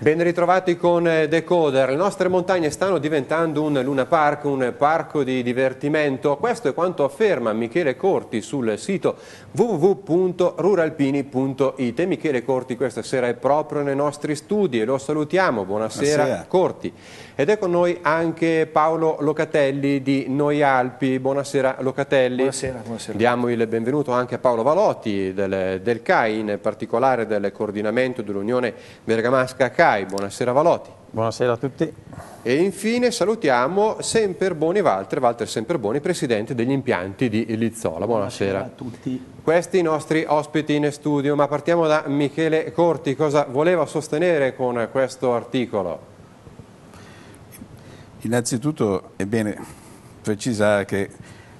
Ben ritrovati con Decoder. Le nostre montagne stanno diventando un Luna Park, un parco di divertimento. Questo è quanto afferma Michele Corti sul sito www.ruralpini.it. Michele Corti questa sera è proprio nei nostri studi e lo salutiamo. Buonasera, Buonasera. Corti. Ed è con noi anche Paolo Locatelli di Noi Alpi. Buonasera Locatelli. Buonasera, buonasera. Diamo il benvenuto anche a Paolo Valotti del, del CAI, in particolare del coordinamento dell'Unione Bergamasca CAI Sky. Buonasera Valotti. Buonasera a tutti. E infine salutiamo Boni Walter, Walter Boni, presidente degli impianti di Lizzola. Buonasera. Buonasera a tutti. Questi i nostri ospiti in studio, ma partiamo da Michele Corti. Cosa voleva sostenere con questo articolo? Innanzitutto è bene precisare che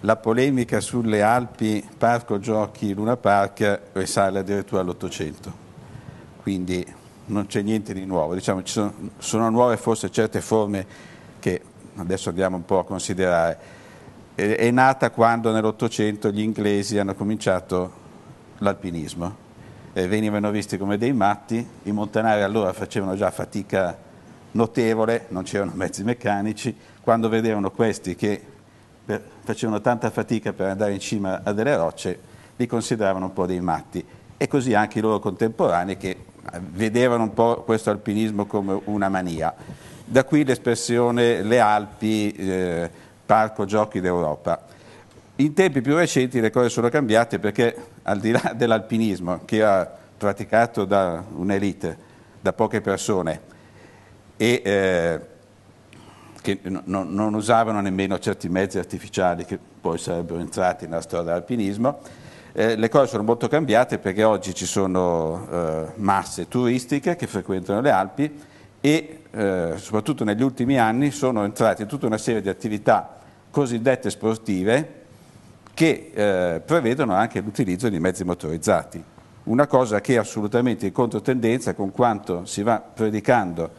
la polemica sulle Alpi, parco giochi, Luna Park risale addirittura all'Ottocento. Quindi non c'è niente di nuovo, diciamo, ci sono, sono nuove forse certe forme che adesso andiamo un po' a considerare. È, è nata quando nell'Ottocento gli inglesi hanno cominciato l'alpinismo, eh, venivano visti come dei matti, i montanari allora facevano già fatica notevole, non c'erano mezzi meccanici, quando vedevano questi che per, facevano tanta fatica per andare in cima a delle rocce, li consideravano un po' dei matti e così anche i loro contemporanei che vedevano un po' questo alpinismo come una mania. Da qui l'espressione le Alpi, eh, parco giochi d'Europa. In tempi più recenti le cose sono cambiate perché al di là dell'alpinismo che era praticato da un'elite, da poche persone e eh, che no, non usavano nemmeno certi mezzi artificiali che poi sarebbero entrati nella storia dell'alpinismo, eh, le cose sono molto cambiate perché oggi ci sono eh, masse turistiche che frequentano le Alpi e eh, soprattutto negli ultimi anni sono entrate tutta una serie di attività cosiddette sportive che eh, prevedono anche l'utilizzo di mezzi motorizzati. Una cosa che è assolutamente in controtendenza con quanto si va predicando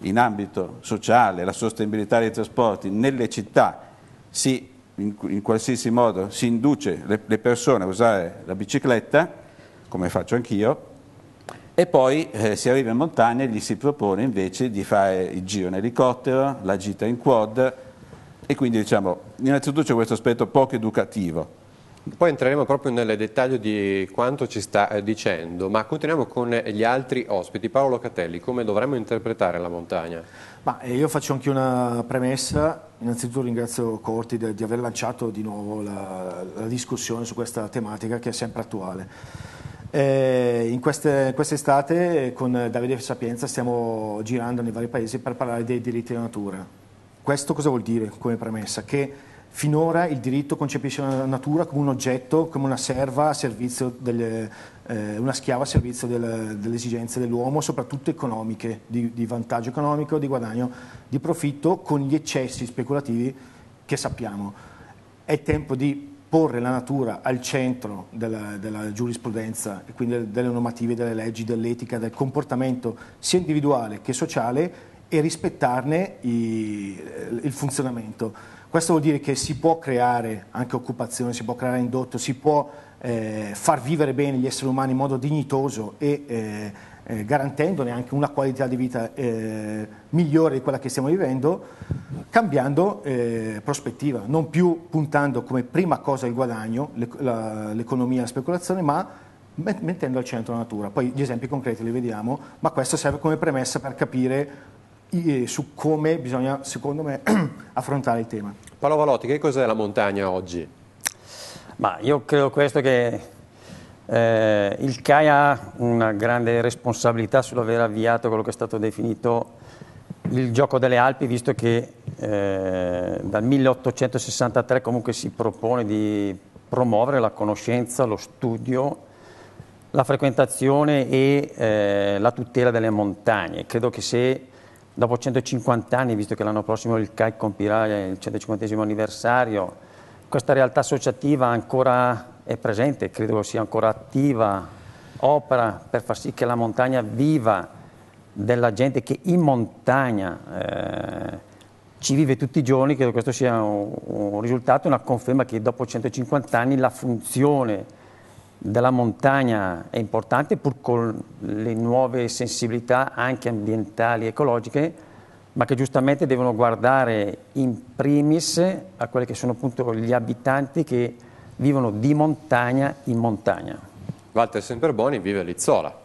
in ambito sociale, la sostenibilità dei trasporti nelle città si in, in qualsiasi modo si induce le, le, persone a usare la bicicletta, come faccio anch'io, e poi eh, si arriva in montagna e gli si propone invece di fare il giro in elicottero, la gita in quad, e quindi diciamo, innanzitutto c'è questo aspetto poco educativo poi entreremo proprio nel dettaglio di quanto ci sta eh, dicendo, ma continuiamo con eh, gli altri ospiti. Paolo Catelli, come dovremmo interpretare la montagna? Ma eh, io faccio anche una premessa, innanzitutto ringrazio Corti di aver lanciato di nuovo la, la discussione su questa tematica che è sempre attuale. in queste, quest'estate con Davide Sapienza stiamo girando nei vari paesi per parlare dei diritti della natura. Questo cosa vuol dire come premessa? Che Finora il diritto concepisce la natura come un oggetto, come una serva a servizio delle, eh, una schiava a servizio del, delle esigenze dell'uomo, soprattutto economiche, di, di, vantaggio economico, di guadagno, di profitto, con gli eccessi speculativi che sappiamo. È tempo di porre la natura al centro della, della giurisprudenza e quindi delle, delle normative, delle leggi, dell'etica, del comportamento sia individuale che sociale e rispettarne i, il funzionamento questo vuol dire che si può creare anche occupazione, si può creare indotto, si può eh, far vivere bene gli esseri umani in modo dignitoso e eh, eh, garantendone anche una qualità di vita eh, migliore di quella che stiamo vivendo, cambiando eh, prospettiva, non più puntando come prima cosa il guadagno, l'economia e la speculazione, ma mettendo al centro la natura. Poi gli esempi concreti li vediamo, ma questo serve come premessa per capire su come bisogna, secondo me, affrontare il tema. Paolo Valotti, che cos'è la montagna oggi? Ma io credo questo che eh, il CAI ha una grande responsabilità sull'aver avviato quello che è stato definito il gioco delle Alpi, visto che eh, dal 1863 comunque si propone di promuovere la conoscenza, lo studio, la frequentazione e eh, la tutela delle montagne. Credo che se dopo 150 anni, visto che l'anno prossimo il CAI compirà il 150 anniversario, questa realtà associativa ancora è presente, credo sia ancora attiva, opera per far sì che la montagna viva della gente che in montagna eh, ci vive tutti i giorni, credo questo sia un, un risultato, una conferma che dopo 150 anni la funzione della montagna è importante pur con le nuove sensibilità anche ambientali e ecologiche, ma che giustamente devono guardare in primis a quelli che sono appunto gli abitanti che vivono di montagna in montagna. Walter Semperboni vive a Lizzola.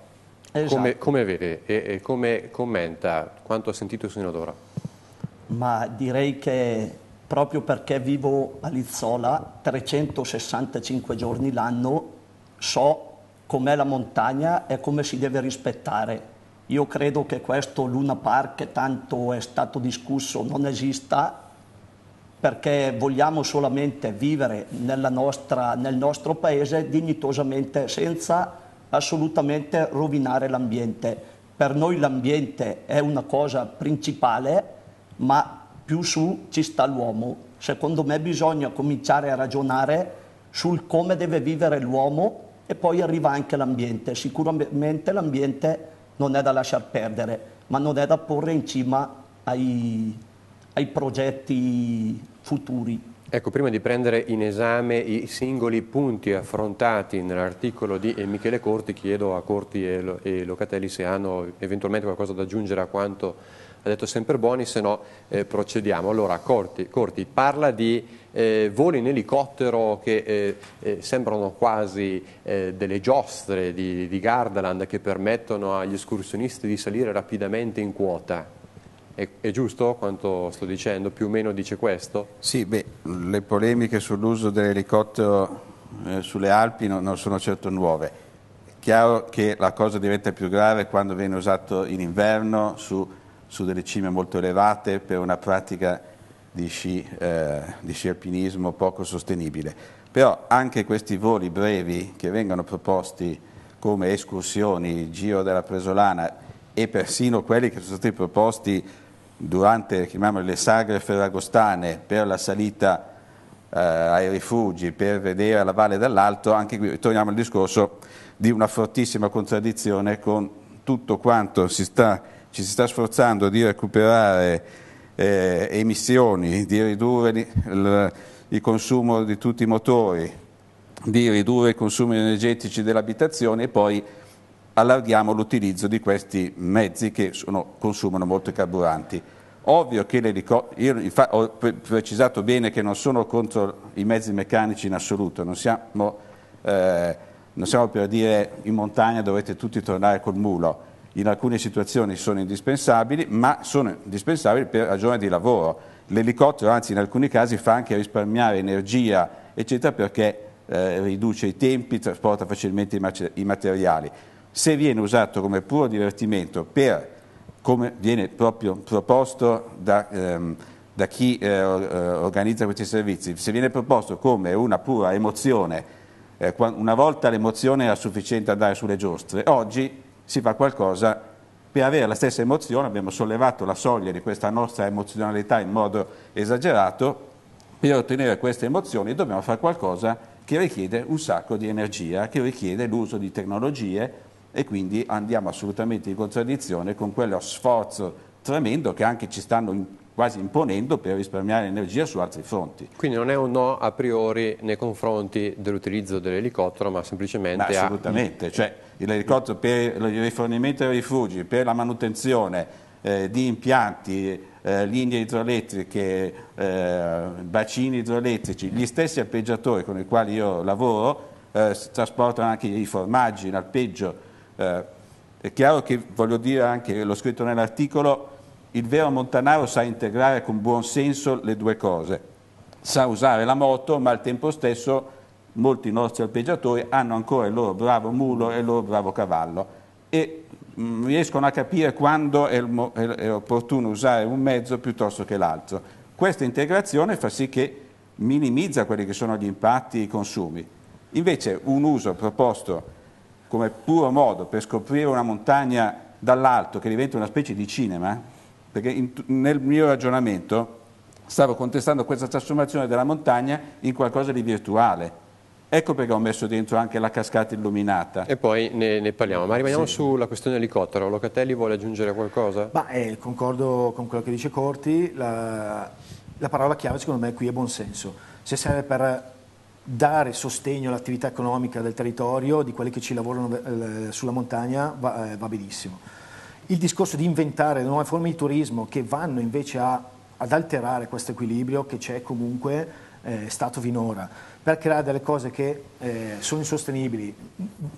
Esatto. Come, come, vede e, e come commenta quanto ha sentito fino ad ora? Ma direi che proprio perché vivo a Lizzola 365 giorni l'anno so com'è la montagna e come si deve rispettare. Io credo che questo Luna Park, che tanto è stato discusso, non esista perché vogliamo solamente vivere nostra, nel nostro paese dignitosamente senza assolutamente rovinare l'ambiente. Per noi l'ambiente è una cosa principale, ma più su ci sta l'uomo. Secondo me bisogna cominciare a ragionare sul come deve vivere l'uomo e poi arriva anche l'ambiente. Sicuramente l'ambiente non è da lasciar perdere, ma non è da porre in cima ai, ai progetti futuri. Ecco, prima di prendere in esame i singoli punti affrontati nell'articolo di Michele Corti, chiedo a Corti e Locatelli se hanno eventualmente qualcosa da aggiungere a quanto ha detto sempre Boni, se no eh, procediamo. Allora, Corti, Corti parla di eh, voli in elicottero che eh, eh sembrano quasi eh, delle giostre di, di Gardaland che permettono agli escursionisti di salire rapidamente in quota. È, è, giusto quanto sto dicendo? Più o meno dice questo? Sì, beh, le polemiche sull'uso dell'elicottero eh, sulle Alpi non, non, sono certo nuove. È chiaro che la cosa diventa più grave quando viene usato in inverno su, su delle cime molto elevate per una pratica di sci, eh, di sci alpinismo poco sostenibile. Però anche questi voli brevi che vengono proposti come escursioni, giro della Presolana e persino quelli che sono stati proposti durante le sagre ferragostane per la salita eh, ai rifugi, per vedere la Valle dall'Alto, anche qui torniamo al discorso di una fortissima contraddizione con tutto quanto si sta, ci si sta sforzando di recuperare eh, emissioni, di ridurre il, il consumo di tutti i motori, di ridurre i consumi energetici dell'abitazione e poi allarghiamo l'utilizzo di questi mezzi che sono, consumano molto carburanti. Ovvio che l'elicottero, io ho precisato bene che non sono contro i mezzi meccanici in assoluto, non siamo, eh, non siamo per dire in montagna dovete tutti tornare col mulo, in alcune situazioni sono indispensabili, ma sono indispensabili per ragione di lavoro. L'elicottero anzi in alcuni casi fa anche risparmiare energia, eccetera, perché eh, riduce i tempi, trasporta facilmente i materiali. Se viene usato come puro divertimento per come viene proprio proposto da, ehm, da chi eh, eh organizza questi servizi, se viene proposto come una pura emozione, eh, una volta l'emozione era sufficiente andare sulle giostre, oggi si fa qualcosa per avere la stessa emozione, abbiamo sollevato la soglia di questa nostra emozionalità in modo esagerato, per ottenere queste emozioni dobbiamo fare qualcosa che richiede un sacco di energia, che richiede l'uso di tecnologie e quindi andiamo assolutamente in contraddizione con quello sforzo tremendo che anche ci stanno quasi imponendo per risparmiare energia su altri fronti. Quindi non è un no a priori nei confronti dell'utilizzo dell'elicottero, ma semplicemente... Ma assolutamente, a... cioè l'elicottero per il rifornimento dei rifugi, per la manutenzione eh, di impianti, eh, linee idroelettriche, eh, bacini idroelettrici, gli stessi arpeggiatori con i quali io lavoro eh, trasportano anche i formaggi in arpeggio. Eh, è chiaro che voglio dire anche, l'ho scritto nell'articolo, il vero Montanaro sa integrare con buon senso le due cose. Sa usare la moto, ma al tempo stesso molti nostri alpeggiatori hanno ancora il loro bravo mulo e il loro bravo cavallo e mh, mm, riescono a capire quando è, è, è opportuno usare un mezzo piuttosto che l'altro. Questa integrazione fa sì che minimizza quelli che sono gli impatti e i consumi. Invece un uso proposto come puro modo per scoprire una montagna dall'alto che diventa una specie di cinema, perché in, nel mio ragionamento stavo contestando questa trasformazione della montagna in qualcosa di virtuale. Ecco perché ho messo dentro anche la cascata illuminata. E poi ne, ne parliamo, ma rimaniamo sì. sulla questione dell'elicottero. Locatelli vuole aggiungere qualcosa? Bah, eh, concordo con quello che dice Corti, la, la parola chiave secondo me qui è buonsenso. Se serve per dare sostegno all'attività economica del territorio, di quelli che ci lavorano eh, sulla montagna, va, eh, va benissimo il discorso di inventare nuove forme di turismo che vanno invece a, ad alterare questo equilibrio che c'è comunque eh, stato finora, per creare delle cose che eh, sono insostenibili,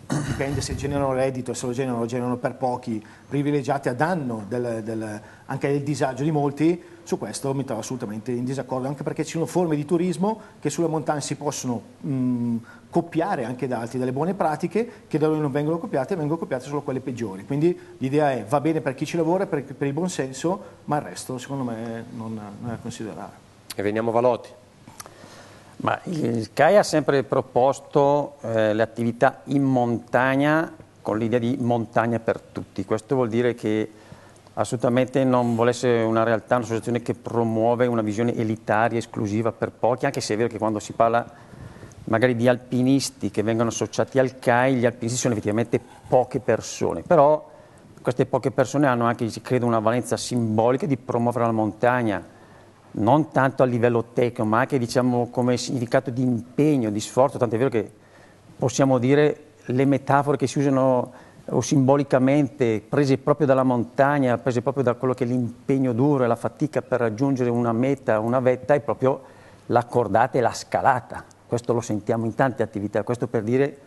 dipende se generano reddito, se lo generano, lo generano per pochi, privilegiati a danno del, del, anche del disagio di molti, su questo mi trovo assolutamente in disaccordo, anche perché ci sono forme di turismo che sulla montagna si possono mh, mm, copiare anche da altri, dalle buone pratiche che da noi non vengono copiate, vengono copiate solo quelle peggiori. Quindi l'idea è va bene per chi ci lavora, per, per il buon senso, ma il resto secondo me non, non è da considerare. E veniamo a Valotti. Ma il CAI ha sempre proposto eh, le attività in montagna con l'idea di montagna per tutti. Questo vuol dire che assolutamente non volesse una realtà, un'associazione che promuove una visione elitaria, esclusiva per pochi, anche se è vero che quando si parla magari di alpinisti che vengono associati al CAI, gli alpinisti sono effettivamente poche persone, però queste poche persone hanno anche, credo, una valenza simbolica di promuovere la montagna, non tanto a livello tecnico, ma anche diciamo, come significato di impegno, di sforzo, tant'è vero che possiamo dire le metafore che si usano o simbolicamente prese proprio dalla montagna, prese proprio da quello che è l'impegno duro e la fatica per raggiungere una meta, una vetta, è proprio l'accordata e la scalata. Questo lo sentiamo in tante attività, questo per dire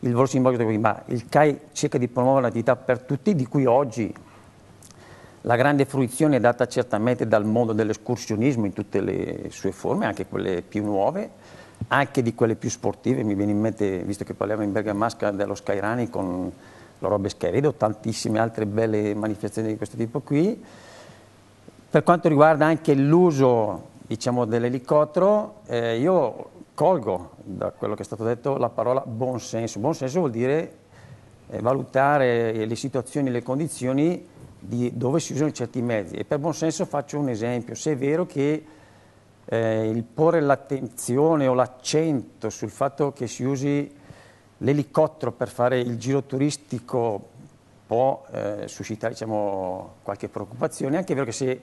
il valore simbolico di qui, ma il CAI cerca di promuovere un'attività per tutti, di cui oggi la grande fruizione è data certamente dal mondo dell'escursionismo in tutte le sue forme, anche quelle più nuove, anche di quelle più sportive, mi viene in mente, visto che parliamo in Bergamasca, dello Skyrunning con Robes Scheredo, tantissime altre belle manifestazioni di questo tipo qui. Per quanto riguarda anche l'uso diciamo, dell'elicottero, eh, io colgo da quello che è stato detto la parola buonsenso. Buonsenso vuol dire eh, valutare le situazioni, le condizioni di dove si usano certi mezzi. E per buonsenso faccio un esempio. Se è vero che eh, il porre l'attenzione o l'accento sul fatto che si usi L'elicottero per fare il giro turistico può eh, suscitare diciamo, qualche preoccupazione, anche perché se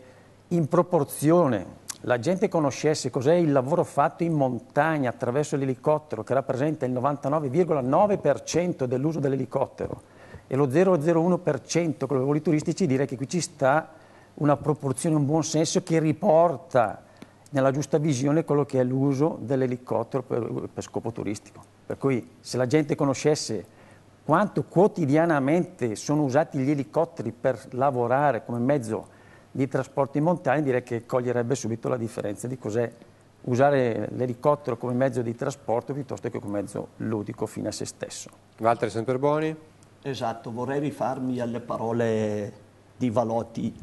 in proporzione la gente conoscesse cos'è il lavoro fatto in montagna attraverso l'elicottero, che rappresenta il 99,9% dell'uso dell'elicottero, e lo 0,01% con i voli turistici, direi che qui ci sta una proporzione, un buon senso che riporta nella giusta visione quello che è l'uso dell'elicottero per, per scopo turistico. Per cui se la gente conoscesse quanto quotidianamente sono usati gli elicotteri per lavorare come mezzo di trasporto in montagna, direi che coglierebbe subito la differenza di cos'è usare l'elicottero come mezzo di trasporto piuttosto che come mezzo ludico fine a se stesso. Walter Semperboni? Esatto, vorrei rifarmi alle parole di Valotti.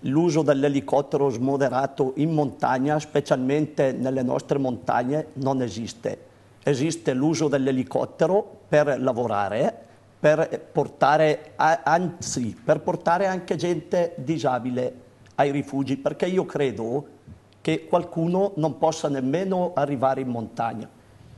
L'uso dell'elicottero smoderato in montagna, specialmente nelle nostre montagne, non esiste esiste l'uso dell'elicottero per lavorare, per portare, anzi, per portare anche gente disabile ai rifugi, perché io credo che qualcuno non possa nemmeno arrivare in montagna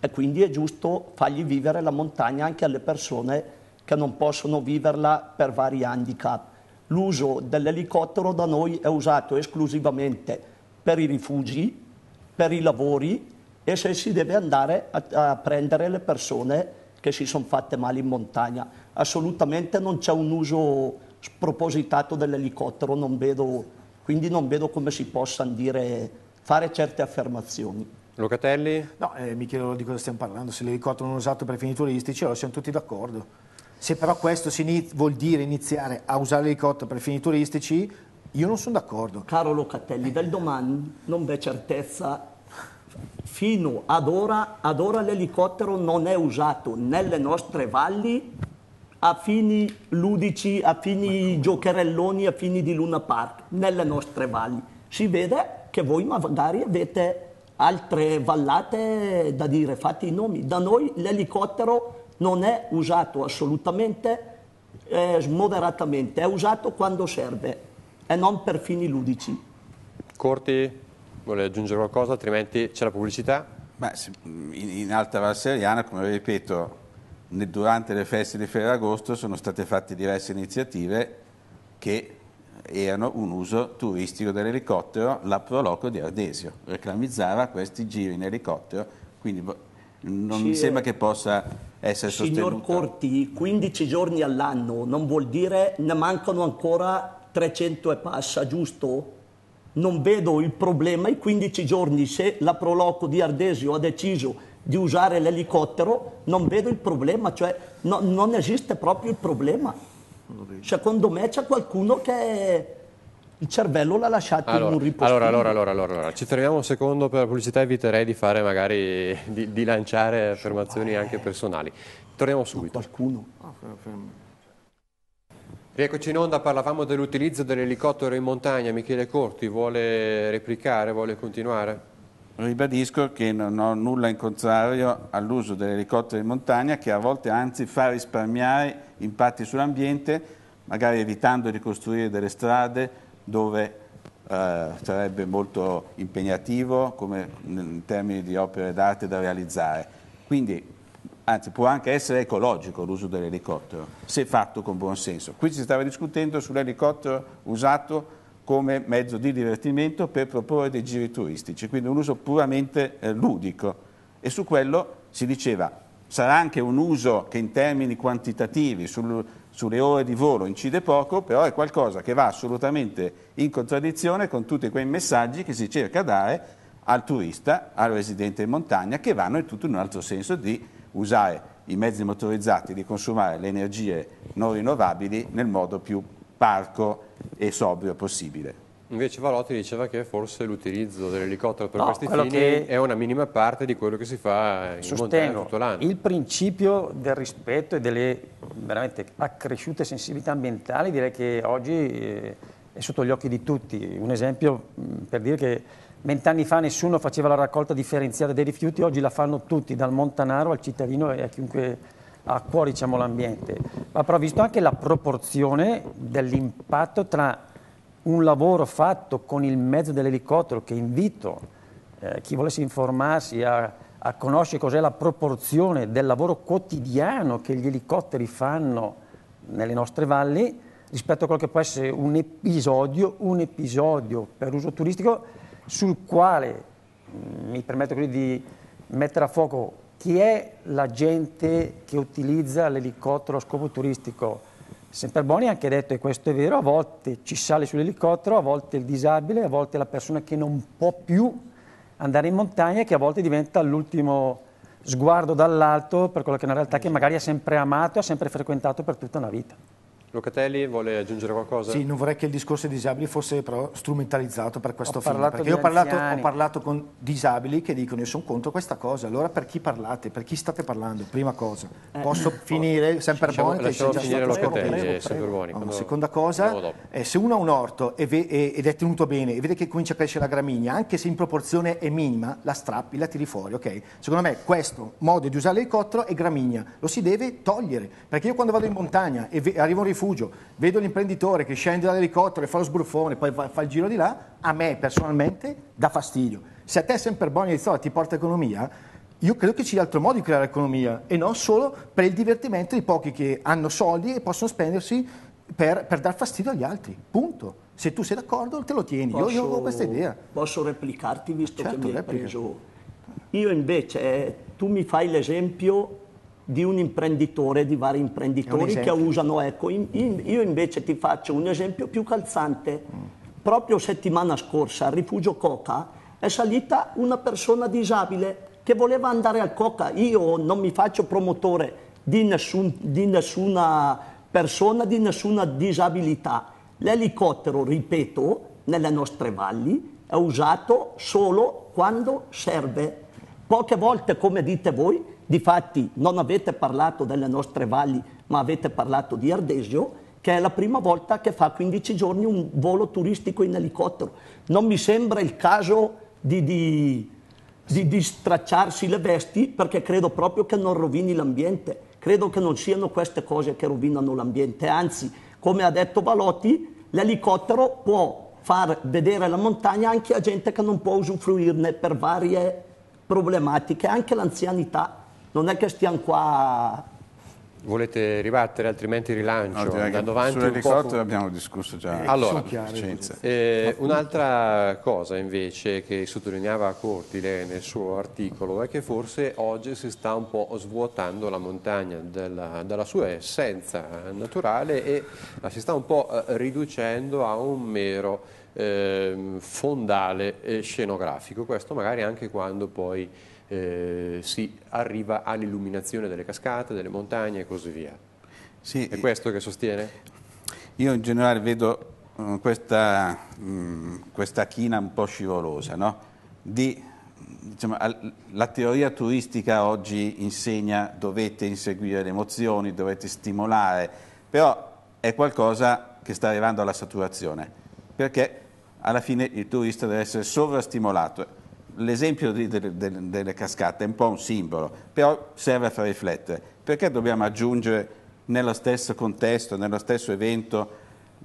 e quindi è giusto fargli vivere la montagna anche alle persone che non possono viverla per vari handicap. L'uso dell'elicottero da noi è usato esclusivamente per i rifugi, per i lavori e se si deve andare a, a prendere le persone che si sono fatte male in montagna. Assolutamente non c'è un uso spropositato dell'elicottero, non vedo, quindi non vedo come si possano dire, fare certe affermazioni. Locatelli? No, eh, mi chiedo di cosa stiamo parlando, se l'elicottero non è usato per fini turistici, allora siamo tutti d'accordo. Se però questo vuol dire iniziare a usare l'elicottero per fini turistici, io non sono d'accordo. Caro Locatelli, dal domani non c'è certezza fino ad ora, ad ora l'elicottero non è usato nelle nostre valli a fini ludici, a fini giocherelloni, a fini di Luna Park, nelle nostre valli. Si vede che voi magari avete altre vallate da dire, fate i nomi. Da noi l'elicottero non è usato assolutamente, eh, smoderatamente, è usato quando serve e non per fini ludici. Corti, vuole aggiungere qualcosa, altrimenti c'è la pubblicità. Beh, in Alta Valseriana, Seriana, come ripeto, durante le feste di Ferragosto sono state fatte diverse iniziative che erano un uso turistico dell'elicottero, la Proloco di Ardesio reclamizzava questi giri in elicottero, quindi non Ci mi sembra eh, che possa essere sostenuto. Signor Corti, 15 giorni all'anno non vuol dire ne mancano ancora 300 e passa, giusto? non vedo il problema i 15 giorni se la Proloco di Ardesio ha deciso di usare l'elicottero, non vedo il problema, cioè no, non esiste proprio il problema. Secondo me c'è qualcuno che il cervello l'ha lasciato allora, in un riposo. Allora, allora, allora, allora, ci fermiamo un secondo per la pubblicità, eviterei di fare magari, di, di lanciare affermazioni anche personali. Torniamo subito. Ma qualcuno. Ah, fermo. Rieccoci in onda, parlavamo dell'utilizzo dell'elicottero in montagna. Michele Corti vuole replicare, vuole continuare? Ribadisco che non ho nulla in contrario all'uso dell'elicottero in montagna che a volte anzi fa risparmiare impatti sull'ambiente, magari evitando di costruire delle strade dove eh, sarebbe molto impegnativo come in termini di opere d'arte da realizzare. Quindi anzi può anche essere ecologico l'uso dell'elicottero, se fatto con buon senso. Qui si stava discutendo sull'elicottero usato come mezzo di divertimento per proporre dei giri turistici, quindi un uso puramente eh, ludico. E su quello si diceva sarà anche un uso che in termini quantitativi sul, sulle ore di volo incide poco, però è qualcosa che va assolutamente in contraddizione con tutti quei messaggi che si cerca dare al turista, al residente in montagna, che vanno in tutto un altro senso di usare i mezzi motorizzati, di consumare le energie non rinnovabili nel modo più parco e sobrio possibile. Invece Valotti diceva che forse l'utilizzo dell'elicottero per no, questi fini è una minima parte di quello che si fa in montagna tutto l'anno. Il principio del rispetto e delle veramente accresciute sensibilità ambientali direi che oggi eh, è sotto gli occhi di tutti. Un esempio mm, per dire che Vent'anni fa nessuno faceva la raccolta differenziata dei rifiuti, oggi la fanno tutti, dal montanaro al cittadino e a chiunque ha a cuore diciamo, l'ambiente. Ma però visto anche la proporzione dell'impatto tra un lavoro fatto con il mezzo dell'elicottero che invito eh, chi volesse informarsi a, a conoscere cos'è la proporzione del lavoro quotidiano che gli elicotteri fanno nelle nostre valli rispetto a quello che può essere un episodio, un episodio per uso turistico sul quale mm, mi permetto quindi di mettere a fuoco chi è la gente che utilizza l'elicottero a scopo turistico. Semperboni ha anche detto, e questo è vero, a volte ci sale sull'elicottero, a volte il disabile, a volte la persona che non può più andare in montagna e che a volte diventa l'ultimo sguardo dall'alto per quella che è una realtà che magari ha sempre amato, ha sempre frequentato per tutta una vita. Locatelli vuole aggiungere qualcosa? Sì, non vorrei che il discorso dei disabili fosse però strumentalizzato per questo ho film, perché io ho parlato, ho parlato, con disabili che dicono io sono contro questa cosa, allora per chi parlate, per chi state parlando? Prima cosa, eh. posso finire, sempre diciamo, Boni che c'è già finire stato eh, prego, prego, prego. Buoni, no, Seconda cosa, eh, se uno ha un orto e ve, e, ed è tenuto bene e vede che comincia a crescere la gramigna, anche se in proporzione è minima, la strappi, la tiri fuori, ok? Secondo me questo modo di usare l'elicottero è gramigna, lo si deve togliere, perché io quando vado in montagna e ve, arrivo un rifugio rifugio, vedo l'imprenditore che scende dall'elicottero e fa lo sbruffone, poi fa il giro di là, a me personalmente dà fastidio. Se a te sempre buona e ti porta economia, io credo che ci sia altro modo di creare economia e non solo per il divertimento di pochi che hanno soldi e possono spendersi per, per dar fastidio agli altri. Punto. Se tu sei d'accordo te lo tieni, posso, io, io, ho questa idea. Posso replicarti visto certo, che mi hai preso? Io invece, eh, tu mi fai l'esempio di un imprenditore, di vari imprenditori che usano. Ecco, in, in, io invece ti faccio un esempio più calzante. Mm. Proprio settimana scorsa al rifugio Coca è salita una persona disabile che voleva andare al Coca. Io non mi faccio promotore di, nessun, di nessuna persona, di nessuna disabilità. L'elicottero, ripeto, nelle nostre valli è usato solo quando serve. Poche volte, come dite voi, Difatti non avete parlato delle nostre valli, ma avete parlato di Ardesio, che è la prima volta che fa 15 giorni un volo turistico in elicottero. Non mi sembra il caso di, di, di, di stracciarsi le vesti perché credo proprio che non rovini l'ambiente. Credo che non siano queste cose che rovinano l'ambiente, anzi, come ha detto Valotti, l'elicottero può far vedere la montagna anche a gente che non può usufruirne per varie problematiche, anche l'anzianità non è che stiamo qua... Volete ribattere, altrimenti rilancio. No, Andando avanti sulle elicotteri con... abbiamo discusso già. Eh, allora, eh, un'altra cosa invece che sottolineava Cortile nel suo articolo è che forse oggi si sta un po' svuotando la montagna della, della sua essenza naturale e la si sta un po' eh, riducendo a un mero ehm, eh, fondale scenografico. Questo magari anche quando poi eh, si arriva all'illuminazione delle cascate, delle montagne e così via. Sì, È questo che sostiene? Io in generale vedo mm, questa, mm, questa china un po' scivolosa, no? Di, diciamo, la teoria turistica oggi insegna dovete inseguire le emozioni, dovete stimolare, però è qualcosa che sta arrivando alla saturazione, perché alla fine il turista deve essere sovrastimolato l'esempio di, de, delle cascate è un po' un simbolo, però serve a far riflettere. Perché dobbiamo aggiungere nello stesso contesto, nello stesso evento,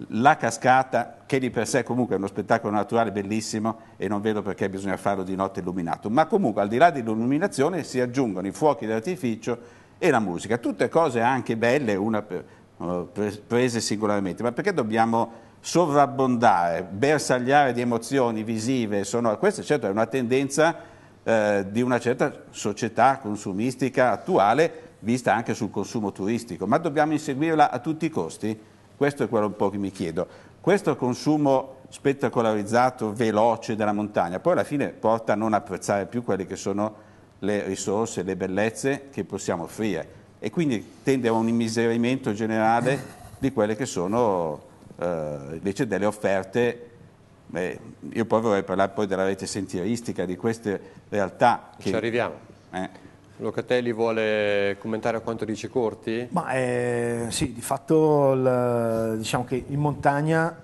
la cascata, che di per sé comunque è uno spettacolo naturale bellissimo e non vedo perché bisogna farlo di notte illuminato, ma comunque al di là dell'illuminazione si aggiungono i fuochi d'artificio e la musica, tutte cose anche belle, una per, uh, prese singolarmente, ma perché dobbiamo sovrabbondare, bersagliare di emozioni visive, sono, questa certo è una tendenza eh, di una certa società consumistica attuale vista anche sul consumo turistico, ma dobbiamo inseguirla a tutti i costi? Questo è quello un po' che mi chiedo. Questo consumo spettacolarizzato, veloce della montagna, poi alla fine porta a non apprezzare più quelle che sono le risorse, le bellezze che possiamo offrire e quindi tende a un immiserimento generale di quelle che sono eh, invece delle offerte Beh, io poi vorrei parlare poi della rete sentieristica, di queste realtà. Che... Ci arriviamo. Eh. Locatelli vuole commentare a quanto dice Corti? Ma, eh, sì, di fatto il, diciamo che in montagna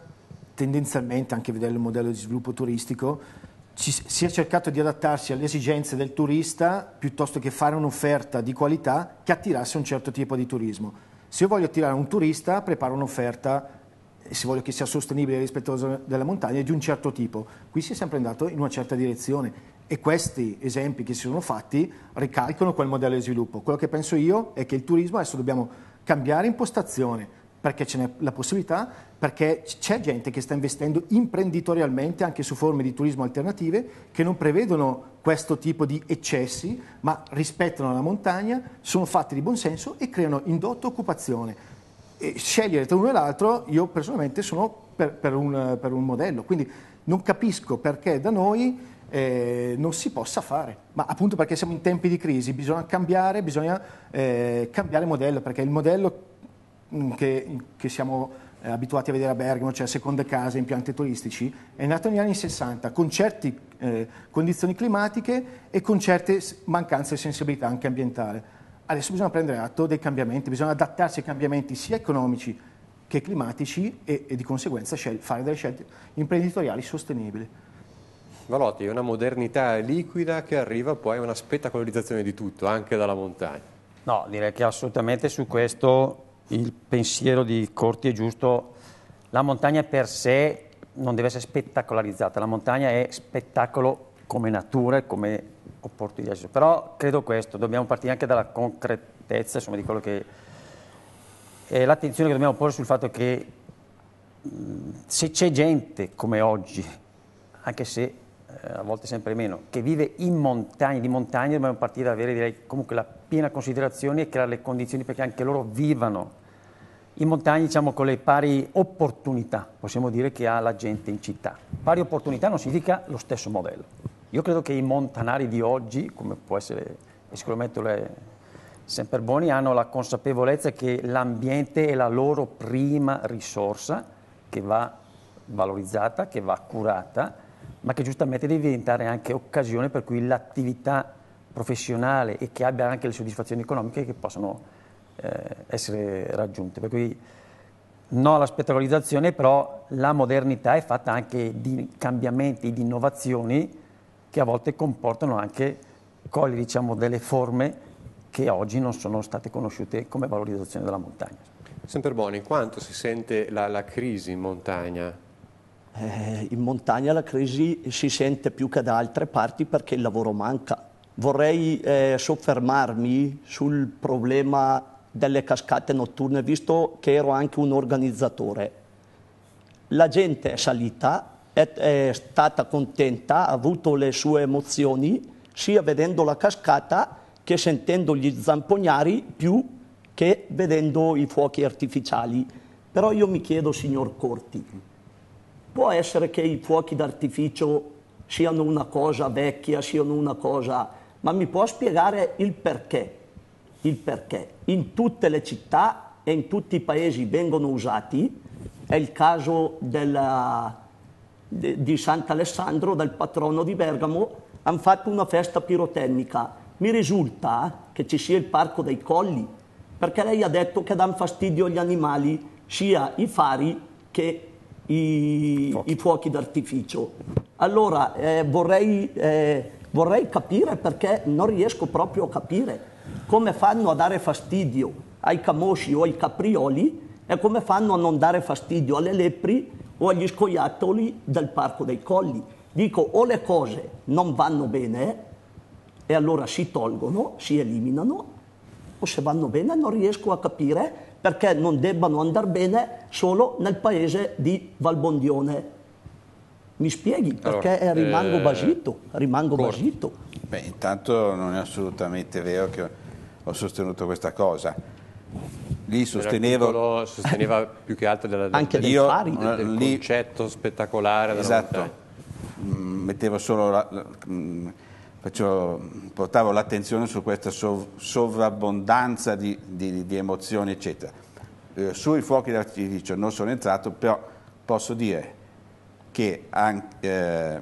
tendenzialmente, anche vedendo il modello di sviluppo turistico, ci, si è cercato di adattarsi alle esigenze del turista piuttosto che fare un'offerta di qualità che attirasse un certo tipo di turismo. Se io voglio attirare un turista, preparo un'offerta e se voglio che sia sostenibile e rispettoso della montagna è di un certo tipo. Qui si è sempre andato in una certa direzione e questi esempi che si sono fatti ricalcano quel modello di sviluppo. Quello che penso io è che il turismo adesso dobbiamo cambiare impostazione perché ce n'è la possibilità, perché c'è gente che sta investendo imprenditorialmente anche su forme di turismo alternative che non prevedono questo tipo di eccessi, ma rispettano la montagna, sono fatti di buon senso e creano indotto occupazione e scegliere tra uno e l'altro, io personalmente sono per, per, un, per, un, modello, quindi non capisco perché da noi eh, non si possa fare, ma appunto perché siamo in tempi di crisi, bisogna cambiare, bisogna eh, cambiare modello, perché il modello mm, che, che siamo eh, abituati a vedere a Bergamo, cioè seconde case, impianti turistici, è nato negli anni 60 con certe eh, condizioni climatiche e con certe mancanze di sensibilità anche ambientale. Adesso bisogna prendere atto dei cambiamenti, bisogna adattarsi ai cambiamenti sia economici che climatici e, e di conseguenza fare delle scelte imprenditoriali sostenibili. Valotti, è una modernità liquida che arriva poi a una spettacolarizzazione di tutto, anche dalla montagna. No, direi che assolutamente su questo il pensiero di Corti è giusto. La montagna per sé non deve essere spettacolarizzata, la montagna è spettacolo come natura e come opportunità. Però credo questo, dobbiamo partire anche dalla concretezza, insomma, di quello che... E l'attenzione che dobbiamo porre sul fatto che se c'è gente come oggi, anche se eh, a volte sempre meno, che vive in montagna, di montagna, dobbiamo partire da avere direi, comunque la piena considerazione e creare le condizioni perché anche loro vivano in montagna, diciamo, con le pari opportunità, possiamo dire, che ha la gente in città. Pari opportunità non significa lo stesso modello. Io credo che i montanari di oggi, come può essere sicuramente le buoni, hanno la consapevolezza che l'ambiente è la loro prima risorsa che va valorizzata, che va curata, ma che giustamente deve diventare anche occasione per cui l'attività professionale e che abbia anche le soddisfazioni economiche che possono eh, essere raggiunte. Per cui no alla spettacolizzazione, però la modernità è fatta anche di cambiamenti, di innovazioni che a volte comportano anche coglie diciamo, delle forme che oggi non sono state conosciute come valorizzazione della montagna. Sempre Boni, quanto si sente la, la crisi in montagna? Eh, in montagna la crisi si sente più che da altre parti perché il lavoro manca. Vorrei eh, soffermarmi sul problema delle cascate notturne, visto che ero anche un organizzatore. La gente è salita è, stata contenta, ha avuto le sue emozioni, sia vedendo la cascata che sentendo gli zampognari più che vedendo i fuochi artificiali. Però io mi chiedo, signor Corti, può essere che i fuochi d'artificio siano una cosa vecchia, siano una cosa... ma mi può spiegare il perché? Il perché. In tutte le città e in tutti i paesi vengono usati, è il caso della, di Sant'Alessandro, del patrono di Bergamo, hanno fatto una festa pirotecnica. Mi risulta che ci sia il Parco dei Colli, perché lei ha detto che danno fastidio agli animali sia i fari che i, fuochi, i fuochi d'artificio. Allora eh, vorrei, eh, vorrei capire perché non riesco proprio a capire come fanno a dare fastidio ai camosci o ai caprioli e come fanno a non dare fastidio alle lepri o agli scoiattoli del Parco dei Colli. Dico o le cose non vanno bene e allora si tolgono, si eliminano, o se vanno bene non riesco a capire perché non debbano andare bene solo nel paese di Valbondione. Mi spieghi perché allora, eh, rimango eh, basito? Rimango corto. basito. Beh, intanto non è assolutamente vero che ho sostenuto questa cosa lì sosteneva, sosteneva più che altro della, anche del, io, pari, del, lì, concetto spettacolare esatto mm, mettevo solo la, la, mm, faccio, portavo l'attenzione su questa sov, sovrabbondanza di, di, di, emozioni eccetera eh, sui fuochi d'artificio non sono entrato però posso dire che anche, eh,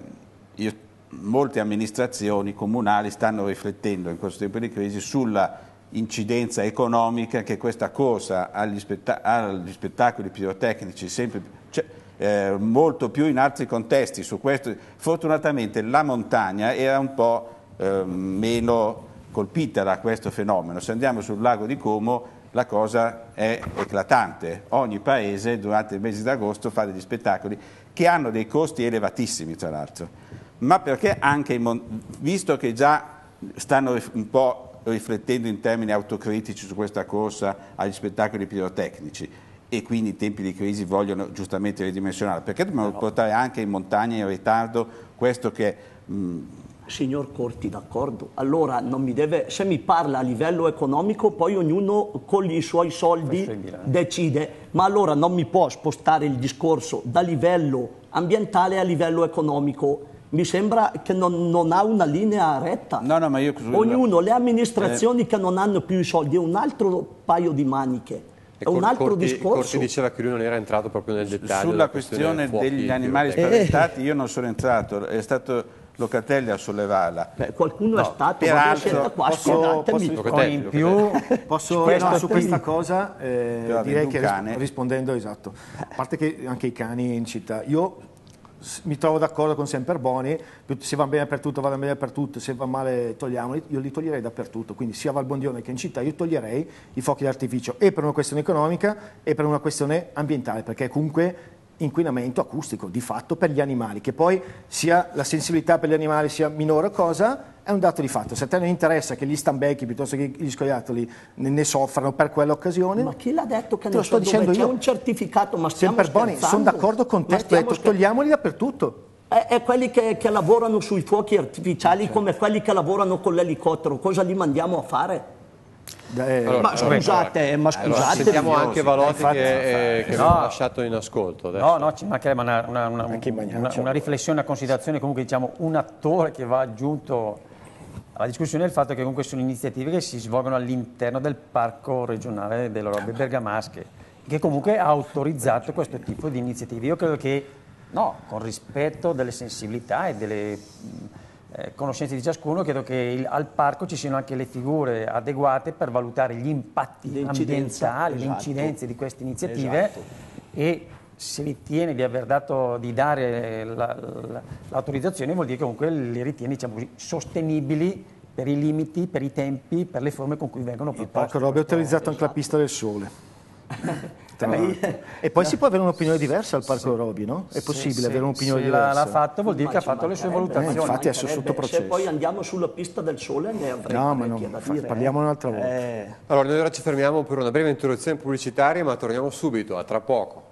io, molte amministrazioni comunali stanno riflettendo in questo tempo di crisi sulla incidenza economica che questa corsa agli, spetta- agli spettacoli pirotecnici sempre cioè, eh, molto più in altri contesti su questo fortunatamente la montagna era un po' eh, meno colpita da questo fenomeno se andiamo sul lago di Como la cosa è eclatante ogni paese durante il mese d'agosto fa degli spettacoli che hanno dei costi elevatissimi tra l'altro ma perché anche visto che già stanno un po' riflettendo in termini autocritici su questa corsa agli spettacoli pirotecnici e quindi i tempi di crisi vogliono giustamente ridimensionare, perché dobbiamo no. portare anche in montagna in ritardo questo che... Mh... Signor Corti, d'accordo. Allora, non mi deve... se mi parla a livello economico, poi ognuno con i suoi soldi decide. Ma allora non mi può spostare il discorso da livello ambientale a livello economico mi sembra che non, non, ha una linea retta. No, no, ma io... Ognuno, le eh. amministrazioni eh. che non hanno più i soldi, è un altro paio di maniche. è un altro Corti, discorso. Corti diceva che lui non era entrato proprio nel dettaglio. Sulla questione, questione degli animali ecco. spaventati eh. io non sono entrato, è stato Locatelli a sollevarla. Beh, qualcuno no, è stato, peraltro, ma qua, posso, posso, posso in più, posso, no, su questa cosa eh, direi che cane. rispondendo, esatto, a parte che anche i cani in città, io mi trovo d'accordo con sempre Boni, se va bene per tutto, va bene per tutto, se va male togliamoli, io li toglierei dappertutto, quindi sia a Valbondione che in città io toglierei i fuochi d'artificio e per una questione economica e per una questione ambientale, perché comunque inquinamento acustico di fatto per gli animali, che poi sia la sensibilità per gli animali sia minore cosa, è un dato di fatto. Se a te non interessa che gli stambecchi piuttosto che gli scoiattoli ne, soffrano per quell'occasione. Ma chi l'ha detto che te lo sto dicendo io? un certificato, ma stiamo Sempre Boni, sono d'accordo con te, detto, togliamoli dappertutto. È, eh, è eh, quelli che, che, lavorano sui fuochi artificiali certo. come quelli che lavorano con l'elicottero, cosa li mandiamo a fare? Eh, allora, ma, scusate, eh, ma scusate, allora, sentiamo anche Valotti che, eh, che no, lasciato in ascolto. Adesso. No, no, ci mancherebbe una, una, una, una, una cioè. riflessione, una considerazione, comunque diciamo un attore che va aggiunto alla discussione è il fatto che comunque sono iniziative che si svolgono all'interno del parco regionale delle robe bergamasche, che comunque ha autorizzato questo tipo di iniziative. Io credo che, no, con rispetto delle sensibilità e delle eh, conoscenze di ciascuno, credo che il, al parco ci siano anche le figure adeguate per valutare gli impatti ambientali, esatto. le incidenze di queste iniziative esatto. e se ritiene di aver dato, di dare l'autorizzazione la, la, vuol dire che comunque li ritiene diciamo così, sostenibili per i limiti, per i tempi, per le forme con cui vengono proposte. Ecco, parco Robbio utilizzato anche la esatto. pista del sole. tra certo. eh, eh, E poi si può avere un'opinione diversa al Parco sì. Robi, no? È possibile sì, avere un'opinione diversa. Se l'ha fatto vuol dire ma che ha fatto le sue valutazioni. Eh, infatti adesso sotto processo. Se poi andiamo sulla pista del sole ne avremo no, ma non, da dire. Eh. Parliamo un'altra volta. Eh. Allora, noi ora ci fermiamo per una breve interruzione pubblicitaria, ma torniamo subito, a tra poco.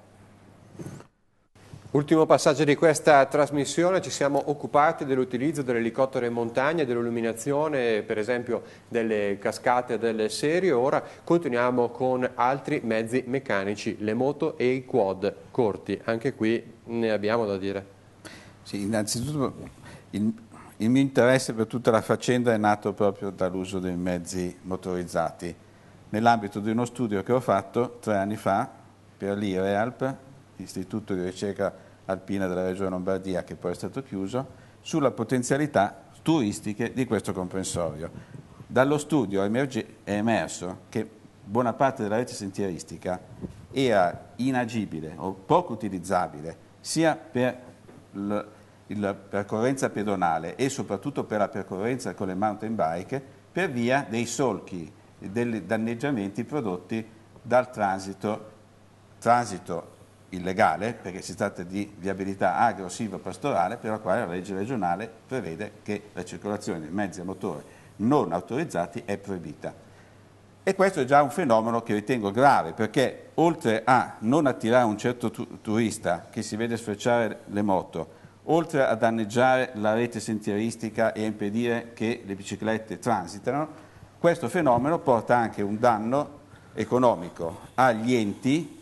Ultimo passaggio di questa trasmissione, ci siamo occupati dell'utilizzo dell'elicottero in montagna, dell'illuminazione, per esempio delle cascate delle serie, ora continuiamo con altri mezzi meccanici, le moto e i quad corti, anche qui ne abbiamo da dire. Sì, innanzitutto il, il mio interesse per tutta la faccenda è nato proprio dall'uso dei mezzi motorizzati, nell'ambito di uno studio che ho fatto tre anni fa per l'IREALP l'Istituto di ricerca alpina della Regione Lombardia, che poi è stato chiuso, sulla potenzialità turistiche di questo comprensorio. Dallo studio è emerso che buona parte della rete sentieristica era inagibile o poco utilizzabile sia per la percorrenza pedonale e soprattutto per la percorrenza con le mountain bike per via dei solchi e dei danneggiamenti prodotti dal transito, transito illegale, perché si tratta di viabilità agro pastorale per la quale la legge regionale prevede che la circolazione di mezzi a motore non autorizzati è proibita. E questo è già un fenomeno che ritengo grave, perché oltre a non attirare un certo tu turista che si vede sfrecciare le moto, oltre a danneggiare la rete sentieristica e a impedire che le biciclette transitano, questo fenomeno porta anche un danno economico agli enti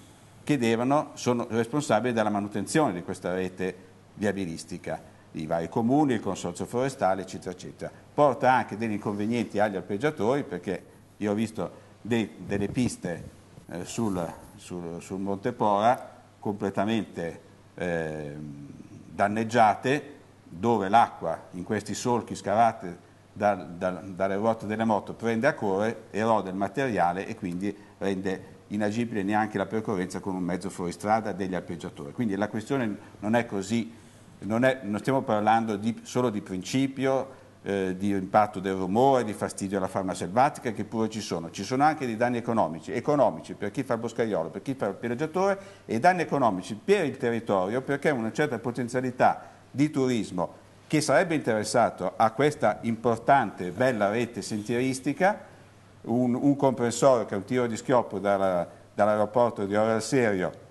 che devono, sono responsabili della manutenzione di questa rete viabilistica, i vari comuni, il consorzio forestale, eccetera, eccetera. Porta anche degli inconvenienti agli alpeggiatori, perché io ho visto dei, delle piste eh, sul, sul, sul, Monte Pora completamente eh, danneggiate, dove l'acqua in questi solchi scavati da, da, dalle ruote delle moto prende a cuore, erode il materiale e quindi rende inagibile neanche la percorrenza con un mezzo fuoristrada degli alpeggiatori. Quindi la questione non è così, non, è, non stiamo parlando di, solo di principio, eh, di impatto del rumore, di fastidio alla fauna selvatica, che pure ci sono. Ci sono anche dei danni economici, economici per chi fa il boscaiolo, per chi fa il pileggiatore e danni economici per il territorio perché una certa potenzialità di turismo che sarebbe interessato a questa importante bella rete sentieristica un, un comprensorio che è un tiro di schioppo dalla, dall'aeroporto di Oral Serio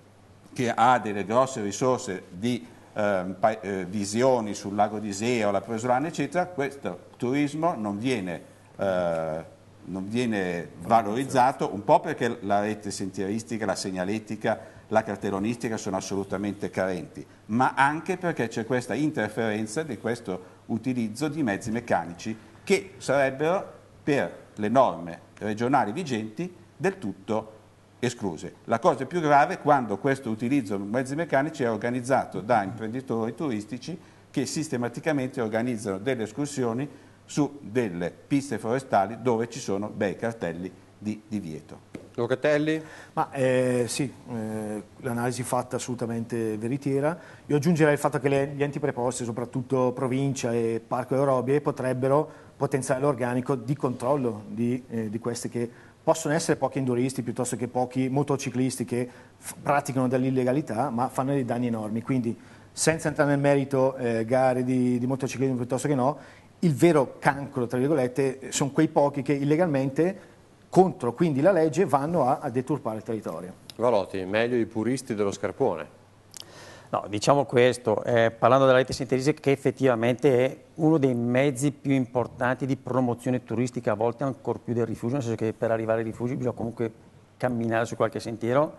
che ha delle grosse risorse di ehm, eh, visioni sul lago di Seo, la Presolana eccetera, questo turismo non viene, eh, non viene valorizzato un po' perché la rete sentieristica, la segnaletica, la cartellonistica sono assolutamente carenti, ma anche perché c'è questa interferenza di questo utilizzo di mezzi meccanici che sarebbero per le norme regionali eh, vigenti del tutto escluse. La cosa più grave quando questo utilizzo di mezzi meccanici è organizzato da imprenditori turistici che sistematicamente organizzano delle escursioni su delle piste forestali dove ci sono bei cartelli di divieto. Locatelli? Ma, eh, sì, eh, l'analisi fatta assolutamente veritiera. Io aggiungerei il fatto che le, gli enti preposti, soprattutto provincia e Parco Eurobie, potrebbero potenziale organico di controllo di, eh, di questi che possono essere pochi enduristi piuttosto che pochi motociclisti che praticano dell'illegalità ma fanno dei danni enormi. Quindi senza entrare nel merito eh, gare di, di motociclismo piuttosto che no, il vero cancro, tra virgolette, sono quei pochi che illegalmente contro quindi la legge vanno a, a deturpare il territorio. Valotti, meglio i puristi dello scarpone. No, diciamo questo, eh, parlando della rete sintetese che effettivamente è uno dei mezzi più importanti di promozione turistica, a volte ancora più del rifugio, nel senso che per arrivare ai rifugi bisogna comunque camminare su qualche sentiero.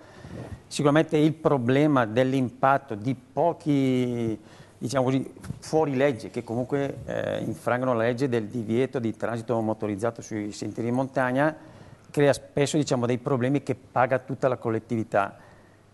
Sicuramente il problema dell'impatto di pochi diciamo così, fuori legge che comunque eh, infrangono la legge del divieto di transito motorizzato sui sentieri di montagna crea spesso diciamo, dei problemi che paga tutta la collettività.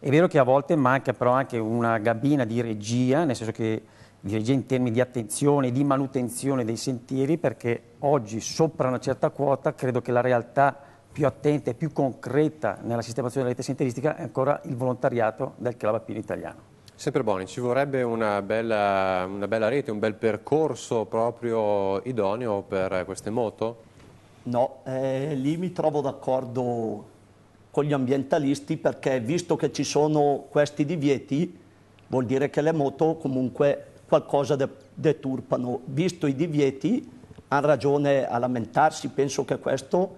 È vero che a volte manca però anche una gabina di regia, nel senso che di regia in termini di attenzione, di manutenzione dei sentieri, perché oggi sopra una certa quota credo che la realtà più attenta e più concreta nella sistemazione della rete sentieristica è ancora il volontariato del Club Alpino Italiano. Sempre Boni, ci vorrebbe una bella, una bella rete, un bel percorso proprio idoneo per queste moto? No, eh, lì mi trovo d'accordo con gli ambientalisti perché visto che ci sono questi divieti vuol dire che le moto comunque qualcosa deturpano. Visto i divieti hanno ragione a lamentarsi, penso che questo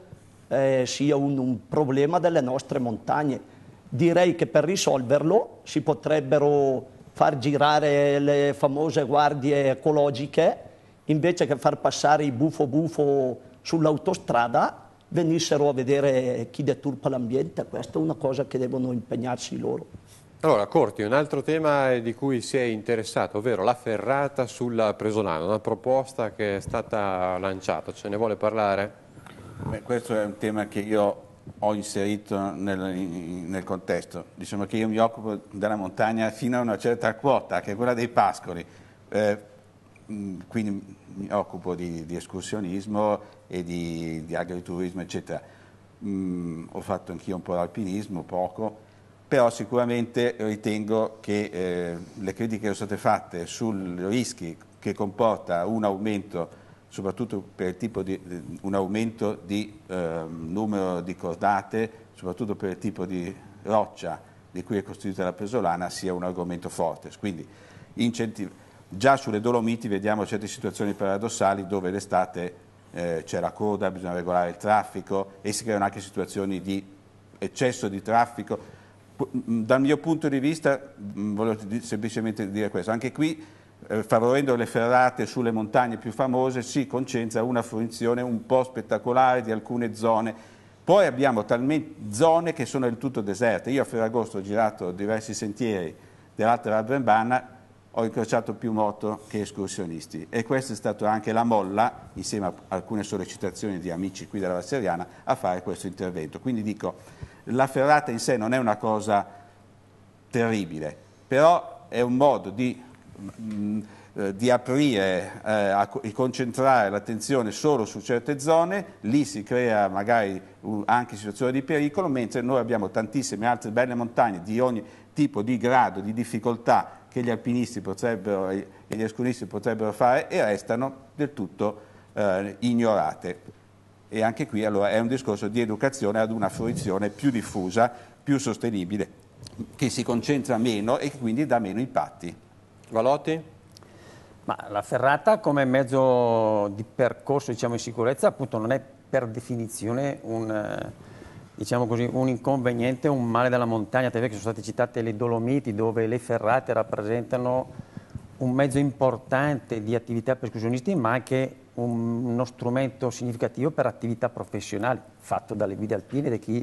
eh, sia un, un problema delle nostre montagne. Direi che per risolverlo si potrebbero far girare le famose guardie ecologiche invece che far passare i bufo bufo sull'autostrada venissero a vedere chi deturpa l'ambiente, questa è una cosa che devono impegnarsi loro. Allora, Corti, un altro tema di cui si è interessato, ovvero la ferrata sulla Presolana, una proposta che è stata lanciata, ce ne vuole parlare? Beh, questo è un tema che io ho inserito nel, nel, contesto, diciamo che io mi occupo della montagna fino a una certa quota, che è quella dei pascoli. Eh, Mm, quindi mi occupo di, di escursionismo e di, di, agriturismo, eccetera. Mm, ho fatto anch'io un po' l'alpinismo, poco, però sicuramente ritengo che eh, le critiche che sono state fatte sui rischi che comporta un aumento, soprattutto per il tipo di, un aumento di eh, numero di cordate, soprattutto per il tipo di roccia di cui è costituita la presolana, sia un argomento forte. Quindi incentivare Già sulle Dolomiti vediamo certe situazioni paradossali dove l'estate eh, c'è la coda, bisogna regolare il traffico e si creano anche situazioni di eccesso di traffico. Dal mio punto di vista, voglio semplicemente dire questo, anche qui eh, favorendo le ferrate sulle montagne più famose si concentra una fruizione un po' spettacolare di alcune zone poi abbiamo talmente zone che sono del tutto deserte. Io a Ferragosto ho girato diversi sentieri dell'Alta Brembana ho incrociato più moto che escursionisti e questa è stata anche la molla, insieme a alcune sollecitazioni di amici qui della Vasseriana, a fare questo intervento. Quindi dico, la ferrata in sé non è una cosa terribile, però è un modo di, mm, eh, di aprire eh, e concentrare l'attenzione solo su certe zone, lì si crea magari anche situazioni di pericolo, mentre noi abbiamo tantissime altre belle montagne di ogni tipo di grado, di difficoltà, che gli alpinisti potrebbero, e gli escuristi potrebbero fare e restano del tutto eh, ignorate. E anche qui allora è un discorso di educazione ad una fruizione più diffusa, più sostenibile, che si concentra meno e che quindi dà meno impatti. Valotti? Ma la ferrata come mezzo di percorso diciamo, in sicurezza appunto non è per definizione un eh, diciamo così, un inconveniente, un male della montagna, tant'è che sono state citate le Dolomiti dove le ferrate rappresentano un mezzo importante di attività per percussionisti ma anche un, uno strumento significativo per attività professionali fatto dalle guide alpine e da chi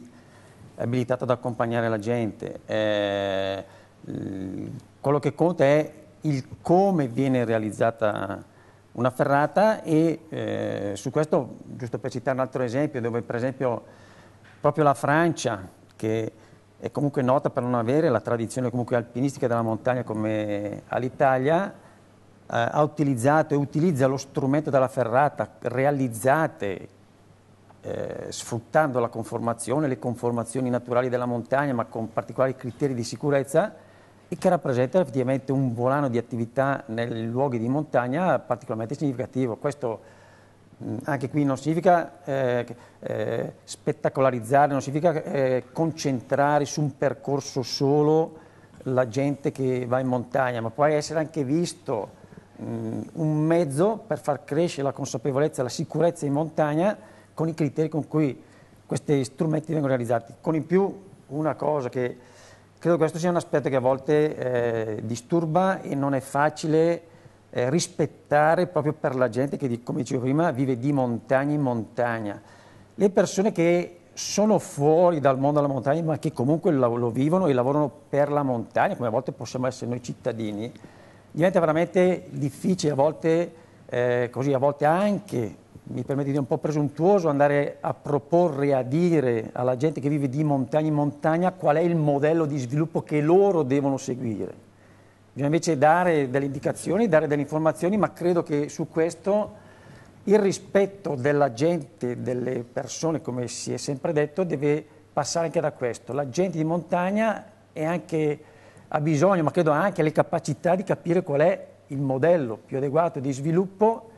è abilitato ad accompagnare la gente. Eh, quello che conta è il come viene realizzata una ferrata e eh, su questo, giusto per citare un altro esempio, dove per esempio proprio la Francia, che è comunque nota per non avere la tradizione alpinistica della montagna come all'Italia, eh, ha utilizzato e utilizza lo strumento della ferrata realizzate eh, sfruttando la conformazione, le conformazioni naturali della montagna, ma con particolari criteri di sicurezza, e che rappresenta effettivamente un volano di attività nei luoghi di montagna particolarmente significativo. Questo Mm, anche qui non significa eh, eh, spettacolarizzare, non significa eh, concentrare su un percorso solo la gente che va in montagna, ma può essere anche visto mh, mm, un mezzo per far crescere la consapevolezza, la sicurezza in montagna con i criteri con cui questi strumenti vengono realizzati. Con in più una cosa che credo questo sia un aspetto che a volte eh, disturba e non è facile eh, rispettare proprio per la gente che, come dicevo prima, vive di montagna in montagna. Le persone che sono fuori dal mondo della montagna ma che comunque lo, lo vivono e lavorano per la montagna, come a volte possiamo essere noi cittadini, diventa veramente difficile, a volte, eh, così, a volte anche, mi permette di dire un po' presuntuoso, andare a proporre, a dire alla gente che vive di montagna in montagna qual è il modello di sviluppo che loro devono seguire. Bisogna invece dare delle indicazioni, dare delle informazioni, ma credo che su questo il rispetto della gente, delle persone, come si è sempre detto, deve passare anche da questo. La gente di montagna anche, ha bisogno, ma credo anche le capacità di capire qual è il modello più adeguato di sviluppo,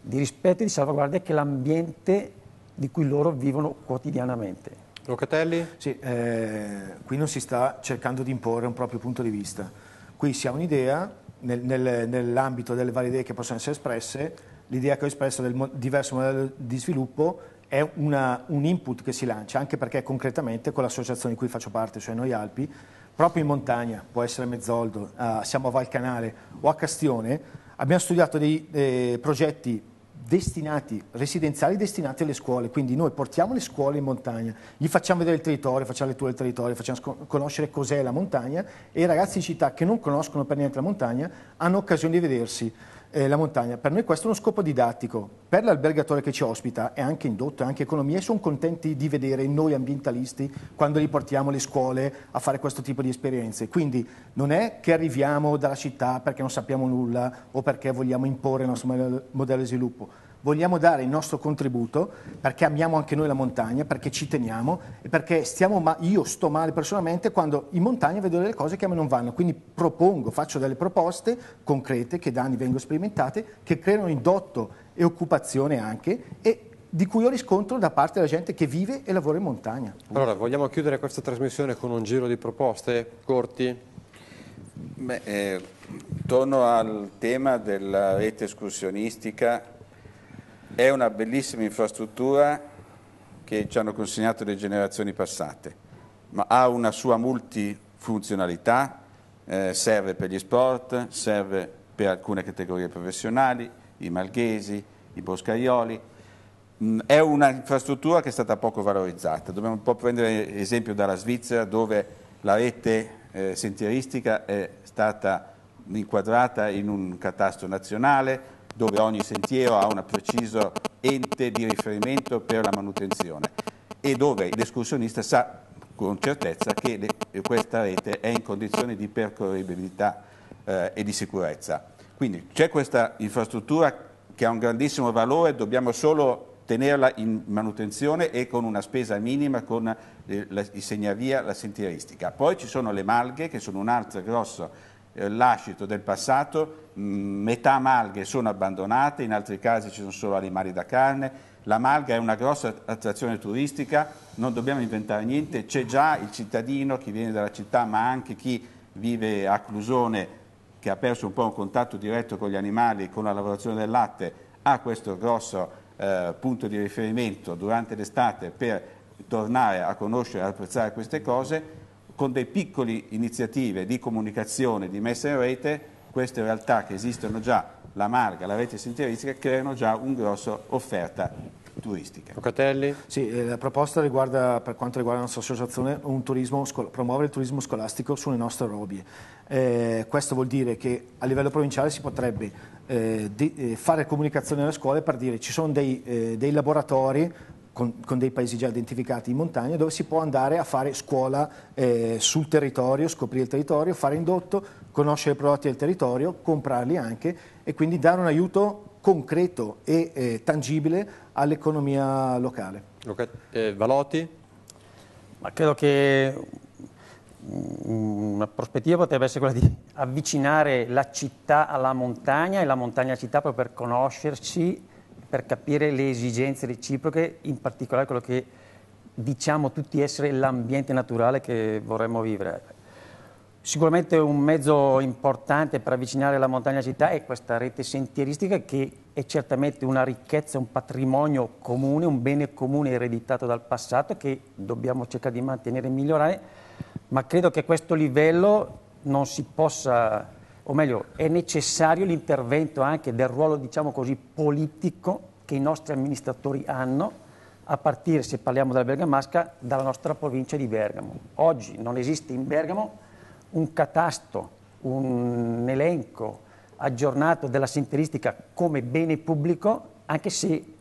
di rispetto e di salvaguardia che è l'ambiente di cui loro vivono quotidianamente. Locatelli? Sì, eh, qui non si sta cercando di imporre un proprio punto di vista qui si ha un'idea, nel, nel, nell'ambito delle varie idee che possono essere espresse, l'idea che ho espresso del mo- diverso modello di sviluppo è una, un input che si lancia, anche perché concretamente con l'associazione di cui faccio parte, cioè Noi Alpi, proprio in montagna, può essere Mezzoldo, uh, siamo a Valcanale o a Castione, abbiamo studiato dei eh, progetti destinati, residenziali destinati alle scuole, quindi noi portiamo le scuole in montagna, gli facciamo vedere il territorio, facciamo le tour del territorio, facciamo conoscere cos'è la montagna e i ragazzi in città che non conoscono per niente la montagna hanno occasione di vedersi eh, la montagna. Per noi questo è uno scopo didattico, per l'albergatore che ci ospita è anche indotto, è anche economia e sono contenti di vedere noi ambientalisti quando li portiamo le scuole a fare questo tipo di esperienze. Quindi non è che arriviamo dalla città perché non sappiamo nulla o perché vogliamo imporre il nostro modello di sviluppo vogliamo dare il nostro contributo perché amiamo anche noi la montagna, perché ci teniamo e perché stiamo ma- io sto male personalmente quando in montagna vedo delle cose che a me non vanno, quindi propongo, faccio delle proposte concrete che da anni vengono sperimentate, che creano indotto e occupazione anche e di cui ho riscontro da parte della gente che vive e lavora in montagna. Allora, vogliamo chiudere questa trasmissione con un giro di proposte corti? Beh, eh, torno al tema della rete escursionistica è una bellissima infrastruttura che ci hanno consegnato le generazioni passate, ma ha una sua multifunzionalità, eh, serve per gli sport, serve per alcune categorie professionali, i malghesi, i boscaioli. Mm, è un'infrastruttura che è stata poco valorizzata, dobbiamo un po' prendere esempio dalla Svizzera dove la rete eh, sentieristica è stata inquadrata in un catasto nazionale, dove ogni sentiero ha un preciso ente di riferimento per la manutenzione e dove l'escursionista sa con certezza che le, questa rete è in condizioni di percorribilità eh, e di sicurezza. Quindi c'è questa infrastruttura che ha un grandissimo valore, dobbiamo solo tenerla in manutenzione e con una spesa minima con eh, la, il segnavia, la sentieristica. Poi ci sono le malghe che sono un altro grosso eh, lascito del passato, metà malghe sono abbandonate, in altri casi ci sono solo animali da carne, la malga è una grossa attrazione turistica, non dobbiamo inventare niente, c'è già il cittadino, chi viene dalla città, ma anche chi vive a Clusone, che ha perso un po' un contatto diretto con gli animali, con la lavorazione del latte, ha questo grosso eh, punto di riferimento durante l'estate per tornare a conoscere e apprezzare queste cose con delle piccole iniziative di comunicazione, di messa in rete, queste realtà che esistono già, la Marga, la rete sentieristica, creano già un grosso offerta turistica. Locatelli? Sì, eh, la proposta riguarda, per quanto riguarda la nostra associazione, promuovere il turismo scolastico sulle nostre robie. Eh, questo vuol dire che a livello provinciale si potrebbe eh, di, eh, fare comunicazione alle scuole per dire ci sono dei, eh, dei laboratori con, con, dei paesi già identificati in montagna, dove si può andare a fare scuola eh, sul territorio, scoprire il territorio, fare indotto, conoscere i prodotti del territorio, comprarli anche e quindi dare un aiuto concreto e eh, tangibile all'economia locale. Okay. Eh, Valoti? Ma credo che mm, una prospettiva potrebbe essere quella di avvicinare la città alla montagna e la montagna alla città proprio per conoscersi per capire le esigenze reciproche, in particolare quello che diciamo tutti essere l'ambiente naturale che vorremmo vivere. Sicuramente un mezzo importante per avvicinare la montagna alla città è questa rete sentieristica che è certamente una ricchezza, un patrimonio comune, un bene comune ereditato dal passato che dobbiamo cercare di mantenere e migliorare, ma credo che a questo livello non si possa o meglio, è necessario l'intervento anche del ruolo, diciamo così, politico che i nostri amministratori hanno, a partire, se parliamo della Bergamasca, dalla nostra provincia di Bergamo. Oggi non esiste in Bergamo un catasto, un elenco aggiornato della sentieristica come bene pubblico, anche se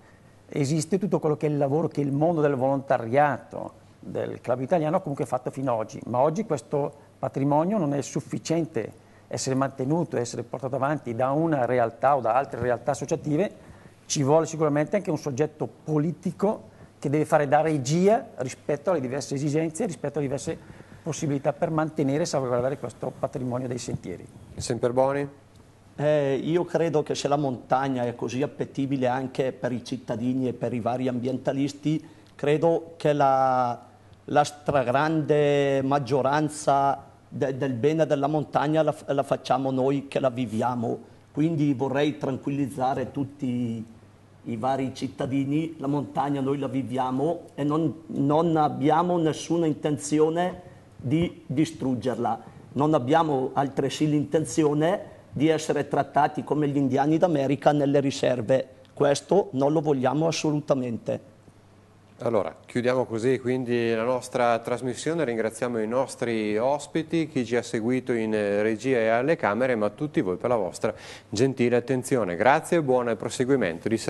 esiste tutto quello che è il lavoro che il mondo del volontariato, del club italiano ha comunque fatto fino ad oggi, ma oggi questo patrimonio non è sufficiente essere mantenuto, essere portato avanti da una realtà o da altre realtà associative, ci vuole sicuramente anche un soggetto politico che deve fare da regia rispetto alle diverse esigenze, rispetto alle diverse possibilità per mantenere e salvaguardare questo patrimonio dei sentieri. Sempre Boni? Eh, io credo che se la montagna è così appetibile anche per i cittadini e per i vari ambientalisti, credo che la, la stragrande maggioranza de, del bene della montagna la, la, facciamo noi che la viviamo. Quindi vorrei tranquillizzare tutti i vari cittadini, la montagna noi la viviamo e non, non abbiamo nessuna intenzione di distruggerla. Non abbiamo altresì l'intenzione di essere trattati come gli indiani d'America nelle riserve. Questo non lo vogliamo assolutamente. Allora, chiudiamo così quindi la nostra trasmissione, ringraziamo i nostri ospiti, chi ci ha seguito in eh, regia e alle camere, ma tutti voi per la vostra gentile attenzione. Grazie e buon proseguimento di serata.